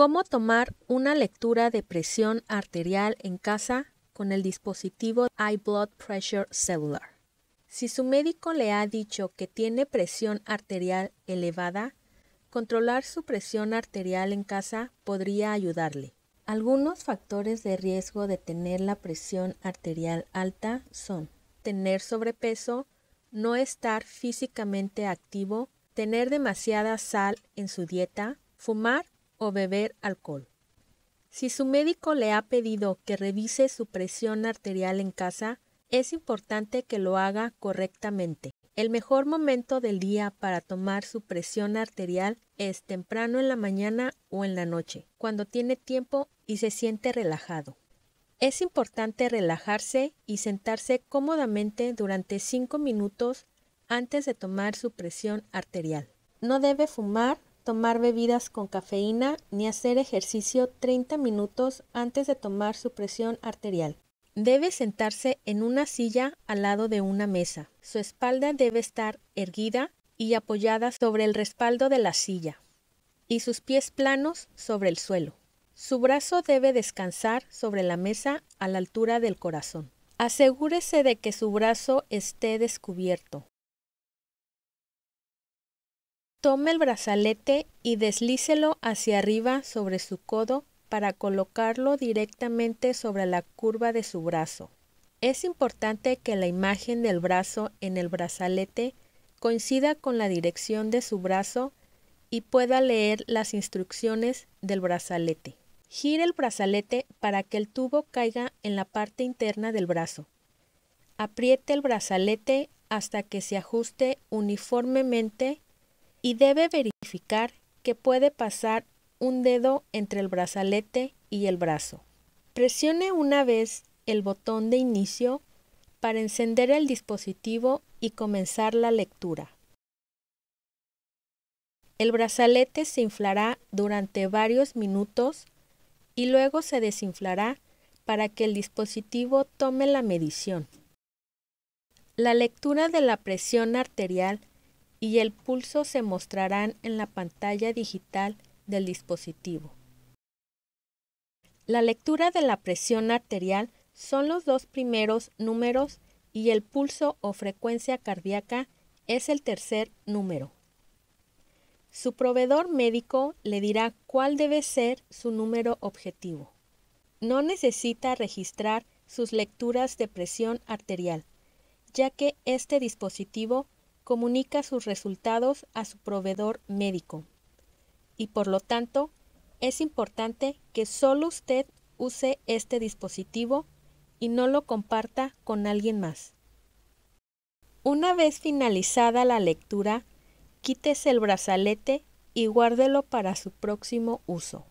¿Cómo tomar una lectura de presión arterial en casa con el dispositivo High Blood Pressure Cellular? Si su médico le ha dicho que tiene presión arterial elevada, controlar su presión arterial en casa podría ayudarle. Algunos factores de riesgo de tener la presión arterial alta son tener sobrepeso, no estar físicamente activo, tener demasiada sal en su dieta, fumar o beber alcohol. Si su médico le ha pedido que revise su presión arterial en casa, es importante que lo haga correctamente. El mejor momento del día para tomar su presión arterial es temprano en la mañana o en la noche, cuando tiene tiempo y se siente relajado. Es importante relajarse y sentarse cómodamente durante 5 minutos antes de tomar su presión arterial. No debe fumar tomar bebidas con cafeína ni hacer ejercicio 30 minutos antes de tomar su presión arterial. Debe sentarse en una silla al lado de una mesa. Su espalda debe estar erguida y apoyada sobre el respaldo de la silla y sus pies planos sobre el suelo. Su brazo debe descansar sobre la mesa a la altura del corazón. Asegúrese de que su brazo esté descubierto. Tome el brazalete y deslícelo hacia arriba sobre su codo para colocarlo directamente sobre la curva de su brazo. Es importante que la imagen del brazo en el brazalete coincida con la dirección de su brazo y pueda leer las instrucciones del brazalete. Gire el brazalete para que el tubo caiga en la parte interna del brazo. Apriete el brazalete hasta que se ajuste uniformemente y debe verificar que puede pasar un dedo entre el brazalete y el brazo. Presione una vez el botón de inicio para encender el dispositivo y comenzar la lectura. El brazalete se inflará durante varios minutos y luego se desinflará para que el dispositivo tome la medición. La lectura de la presión arterial y el pulso se mostrarán en la pantalla digital del dispositivo. La lectura de la presión arterial son los dos primeros números y el pulso o frecuencia cardíaca es el tercer número. Su proveedor médico le dirá cuál debe ser su número objetivo. No necesita registrar sus lecturas de presión arterial, ya que este dispositivo comunica sus resultados a su proveedor médico y por lo tanto es importante que solo usted use este dispositivo y no lo comparta con alguien más. Una vez finalizada la lectura, quítese el brazalete y guárdelo para su próximo uso.